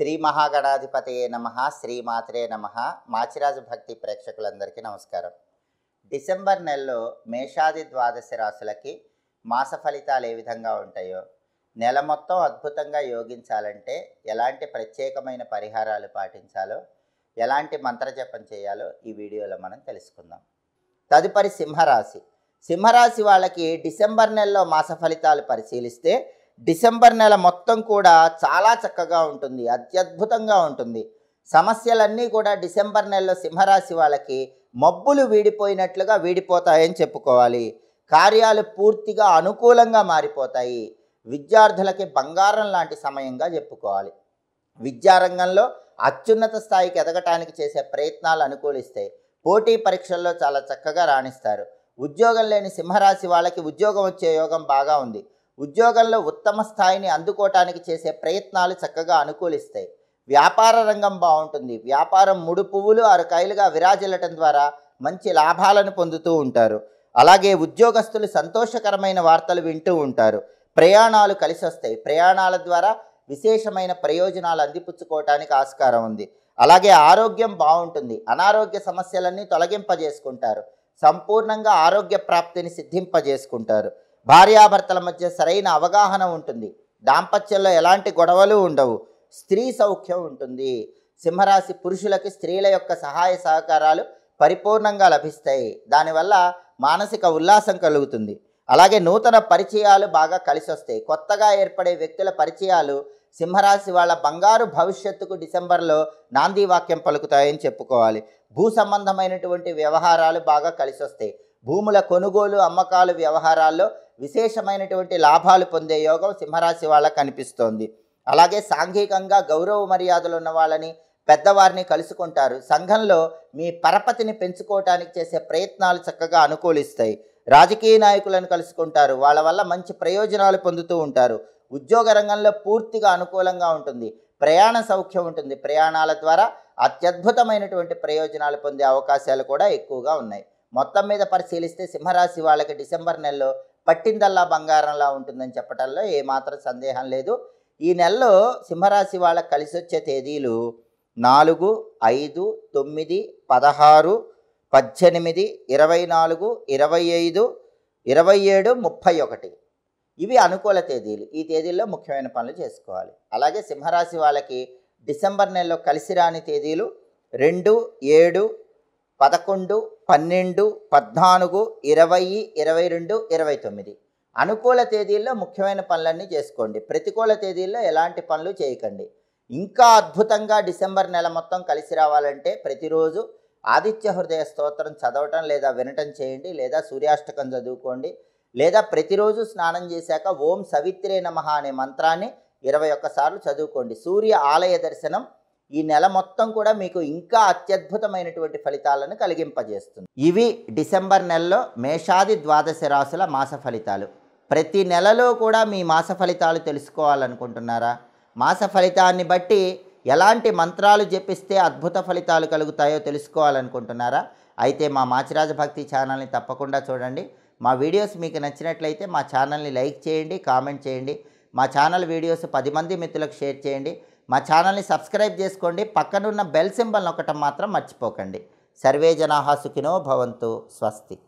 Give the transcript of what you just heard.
శ్రీ మహాగణాధిపతయే నమ శ్రీమాత్రే నమ మాచిరాజు భక్తి ప్రేక్షకులందరికీ నమస్కారం డిసెంబర్ నెలలో మేషాది ద్వాదశ రాశులకి మాస ఫలితాలు ఏ విధంగా ఉంటాయో నెల మొత్తం అద్భుతంగా యోగించాలంటే ఎలాంటి ప్రత్యేకమైన పరిహారాలు పాటించాలో ఎలాంటి మంత్రజపం చేయాలో ఈ వీడియోలో మనం తెలుసుకుందాం తదుపరి సింహరాశి సింహరాశి వాళ్ళకి డిసెంబర్ నెలలో మాస ఫలితాలు పరిశీలిస్తే డిసెంబర్ నెల మొత్తం కూడా చాలా చక్కగా ఉంటుంది అత్యద్భుతంగా ఉంటుంది సమస్యలన్నీ కూడా డిసెంబర్ నెలలో సింహరాశి వాళ్ళకి మబ్బులు వీడిపోయినట్లుగా వీడిపోతాయని చెప్పుకోవాలి కార్యాలు పూర్తిగా అనుకూలంగా మారిపోతాయి విద్యార్థులకి బంగారం లాంటి సమయంగా చెప్పుకోవాలి విద్యారంగంలో అత్యున్నత స్థాయికి ఎదగటానికి చేసే ప్రయత్నాలు అనుకూలిస్తాయి పోటీ పరీక్షల్లో చాలా చక్కగా రాణిస్తారు ఉద్యోగం లేని సింహరాశి వాళ్ళకి ఉద్యోగం వచ్చే యోగం బాగా ఉంది ఉద్యోగంలో ఉత్తమ స్థాయిని అందుకోవటానికి చేసే ప్రయత్నాలు చక్కగా అనుకూలిస్తాయి వ్యాపార రంగం బాగుంటుంది వ్యాపారం మూడు పువ్వులు ఆరు కాయలుగా విరాజిల్లటం ద్వారా మంచి లాభాలను పొందుతూ ఉంటారు అలాగే ఉద్యోగస్తులు సంతోషకరమైన వార్తలు వింటూ ఉంటారు ప్రయాణాలు కలిసి వస్తాయి ప్రయాణాల ద్వారా విశేషమైన ప్రయోజనాలు అందిపుచ్చుకోవటానికి ఆస్కారం ఉంది అలాగే ఆరోగ్యం బాగుంటుంది అనారోగ్య సమస్యలన్నీ తొలగింపజేసుకుంటారు సంపూర్ణంగా ఆరోగ్య ప్రాప్తిని సిద్ధింపజేసుకుంటారు భార్యాభర్తల మధ్య సరైన అవగాహన ఉంటుంది దాంపత్యంలో ఎలాంటి గొడవలు ఉండవు స్త్రీ సౌఖ్యం ఉంటుంది సింహరాశి పురుషులకి స్త్రీల యొక్క సహాయ సహకారాలు పరిపూర్ణంగా లభిస్తాయి దానివల్ల మానసిక ఉల్లాసం కలుగుతుంది అలాగే నూతన పరిచయాలు బాగా కలిసి వస్తాయి కొత్తగా ఏర్పడే వ్యక్తుల పరిచయాలు సింహరాశి వాళ్ళ బంగారు భవిష్యత్తుకు డిసెంబర్లో నాంది వాక్యం పలుకుతాయని చెప్పుకోవాలి భూ సంబంధమైనటువంటి వ్యవహారాలు బాగా కలిసి వస్తాయి భూముల కొనుగోలు అమ్మకాలు వ్యవహారాల్లో విశేషమైనటువంటి లాభాలు పొందే యోగం సింహరాశి వాళ్ళకు కనిపిస్తోంది అలాగే సాంఘికంగా గౌరవ మర్యాదలు ఉన్న వాళ్ళని పెద్దవారిని కలుసుకుంటారు సంఘంలో మీ పరపతిని పెంచుకోవటానికి చేసే ప్రయత్నాలు చక్కగా అనుకూలిస్తాయి రాజకీయ నాయకులను కలుసుకుంటారు వాళ్ళ వల్ల మంచి ప్రయోజనాలు పొందుతూ ఉంటారు ఉద్యోగ రంగంలో పూర్తిగా అనుకూలంగా ఉంటుంది ప్రయాణ సౌఖ్యం ఉంటుంది ప్రయాణాల ద్వారా అత్యద్భుతమైనటువంటి ప్రయోజనాలు పొందే అవకాశాలు కూడా ఎక్కువగా ఉన్నాయి మొత్తం మీద పరిశీలిస్తే సింహరాశి వాళ్ళకి డిసెంబర్ నెలలో పట్టిందల్లా బంగారంలా ఉంటుందని చెప్పడంలో ఏమాత్రం సందేహం లేదు ఈ నెలలో సింహరాశి వాళ్ళకి కలిసి వచ్చే తేదీలు నాలుగు ఐదు తొమ్మిది పదహారు పద్దెనిమిది ఇరవై నాలుగు ఇరవై ఐదు ఇరవై ఏడు ముప్పై ఒకటి ఇవి అనుకూల తేదీలు ఈ తేదీల్లో ముఖ్యమైన పనులు చేసుకోవాలి అలాగే సింహరాశి వాళ్ళకి డిసెంబర్ నెలలో కలిసి రాని తేదీలు రెండు ఏడు పదకొండు పన్నెండు పద్నాలుగు ఇరవై ఇరవై రెండు ఇరవై తొమ్మిది అనుకూల తేదీల్లో ముఖ్యమైన పనులన్నీ చేసుకోండి ప్రతికూల తేదీల్లో ఎలాంటి పనులు చేయకండి ఇంకా అద్భుతంగా డిసెంబర్ నెల మొత్తం కలిసి రావాలంటే ప్రతిరోజు ఆదిత్య హృదయ స్తోత్రం చదవటం లేదా వినటం చేయండి లేదా సూర్యాష్టకం చదువుకోండి లేదా ప్రతిరోజు స్నానం చేశాక ఓం సవిత్రే నమ అనే మంత్రాన్ని ఇరవై ఒక్కసార్లు చదువుకోండి సూర్య ఆలయ దర్శనం ఈ నెల మొత్తం కూడా మీకు ఇంకా అత్యద్భుతమైనటువంటి ఫలితాలను కలిగింపజేస్తుంది ఇవి డిసెంబర్ నెలలో మేషాది ద్వాదశ రాశుల మాస ఫలితాలు ప్రతి నెలలో కూడా మీ మాస ఫలితాలు తెలుసుకోవాలనుకుంటున్నారా మాస ఫలితాన్ని బట్టి ఎలాంటి మంత్రాలు జపిస్తే అద్భుత ఫలితాలు కలుగుతాయో తెలుసుకోవాలనుకుంటున్నారా అయితే మా మాచిరాజ భక్తి ఛానల్ని తప్పకుండా చూడండి మా వీడియోస్ మీకు నచ్చినట్లయితే మా ఛానల్ని లైక్ చేయండి కామెంట్ చేయండి మా ఛానల్ వీడియోస్ పది మంది మిత్రులకు షేర్ చేయండి మా ఛానల్ని సబ్స్క్రైబ్ చేసుకోండి పక్కనున్న బెల్ సింబల్ నొక్కటం మాత్రం మర్చిపోకండి సర్వే జనాహా సుఖినో భవంతు స్వస్తి